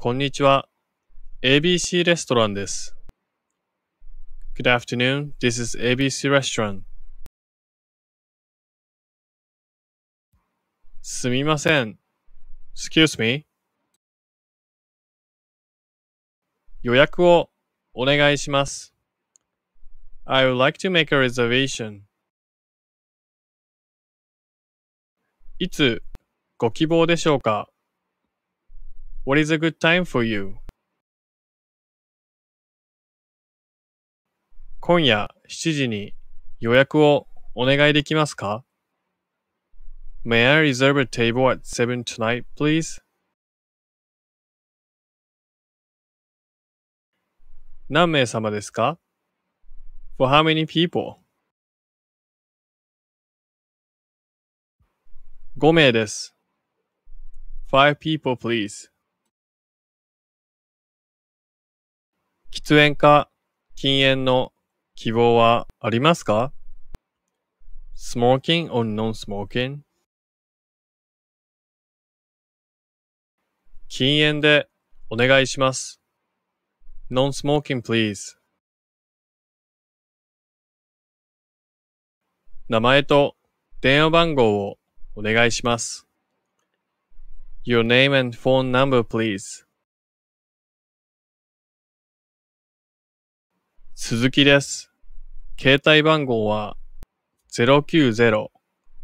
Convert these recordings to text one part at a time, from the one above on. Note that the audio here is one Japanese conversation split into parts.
こんにちは。ABC レストランです。Good afternoon. This is ABC Restaurant. すみません。Excuse me. 予約をお願いします。I would like to make a reservation. いつご希望でしょうか What is a good time for you? 今夜7時に予約をお願いできますか May I reserve a table at 7 tonight, please? 何名様ですか ?For how many people? 5名です。5 people, please. 喫煙か禁煙の希望はありますか ?smoking or non-smoking? 禁煙でお願いします。non-smoking please. 名前と電話番号をお願いします。Your name and phone number please. 鈴木です。携帯番号は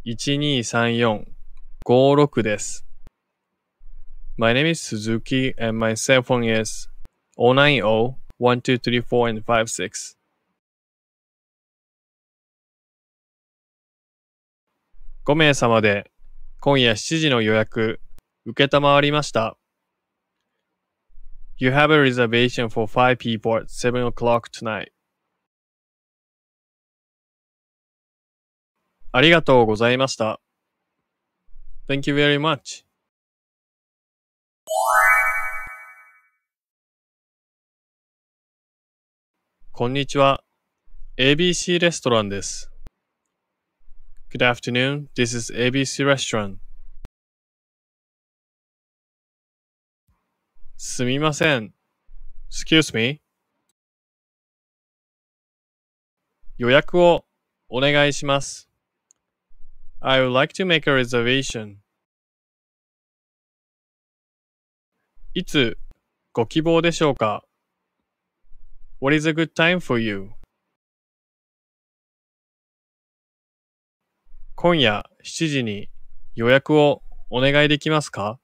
090-1234-56です。My name is Suzuki and my cell phone is 090-1234 and 56. 5名様で今夜7時の予約、受けたまわりました。You have a reservation for five people at seven o'clock tonight. ありがとうございました。Thank you very much. こんにちは。ABC レストランです。Good afternoon. This is ABC Restaurant. すみません。Excuse me? 予約をお願いします。I would like to make a reservation. いつご希望でしょうか ?What is a good time for you? 今夜7時に予約をお願いできますか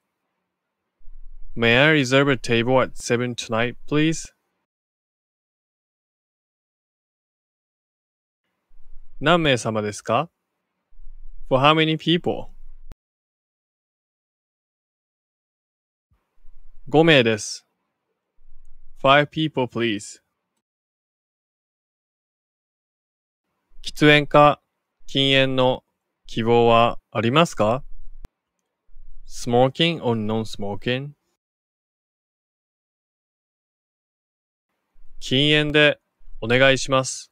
May I reserve a table at seven tonight, please? For How many people? 5名です。5 people, please. 喫煙か禁煙の希望はありますか ?smoking or non-smoking? 禁煙でお願いします。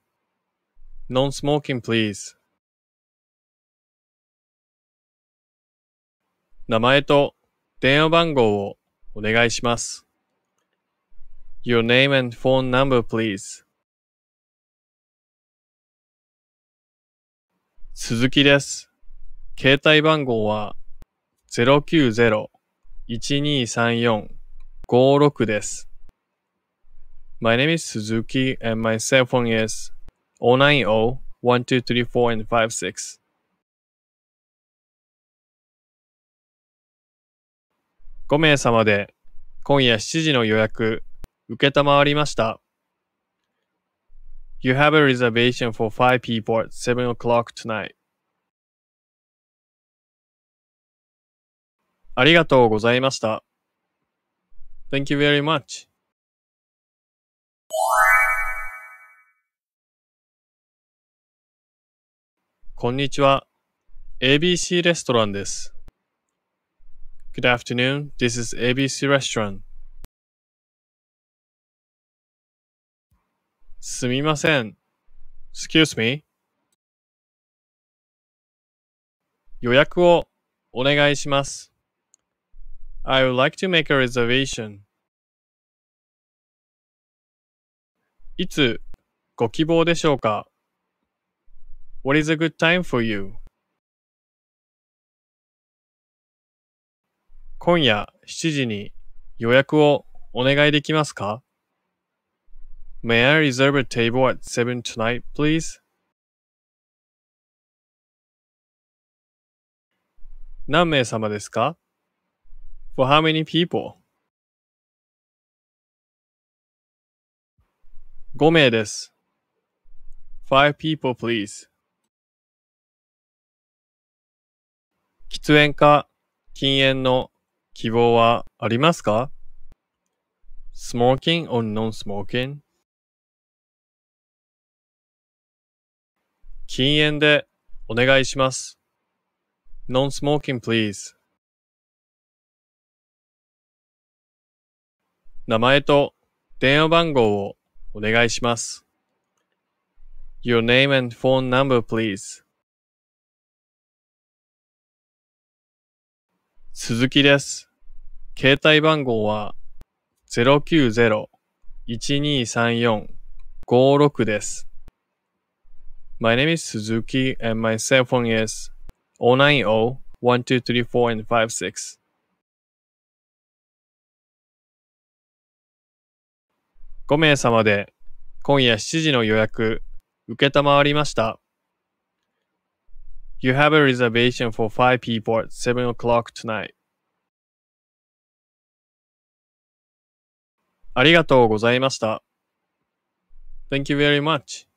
Non-smoking please. 名前と電話番号をお願いします。Your name and phone number please. 鈴木です。携帯番号は090-1234-56です。My name is Suzuki and my cell phone is 090-1234 and 56. >5 名様で今夜7時の予約受けたまわりました。You have a reservation for five people at 7 o'clock tonight. ありがとうございました。Thank you very much. こんにちは。ABC レストランです。Good afternoon. This is ABC Restaurant. すみません。Excuse me. 予約をお願いします。I would like to make a reservation. いつご希望でしょうか What is a good time for you? 今夜7時に予約をお願いできますか May I reserve a table at 7 tonight, please? 何名様ですか ?For how many people? 5名です。5 people, please. 喫煙か禁煙の希望はありますか ?smoking or non-smoking? 禁煙でお願いします。non-smoking please. 名前と電話番号をお願いします。Your name and phone number please. 鈴木です。携帯番号は090-1234-56です。My name is Suzuki and my cell phone is 090-1234 and 56. 5名様で今夜7時の予約受けたまわりました。You have a reservation for five people at seven o'clock tonight. ありがとうございました。Thank you very much.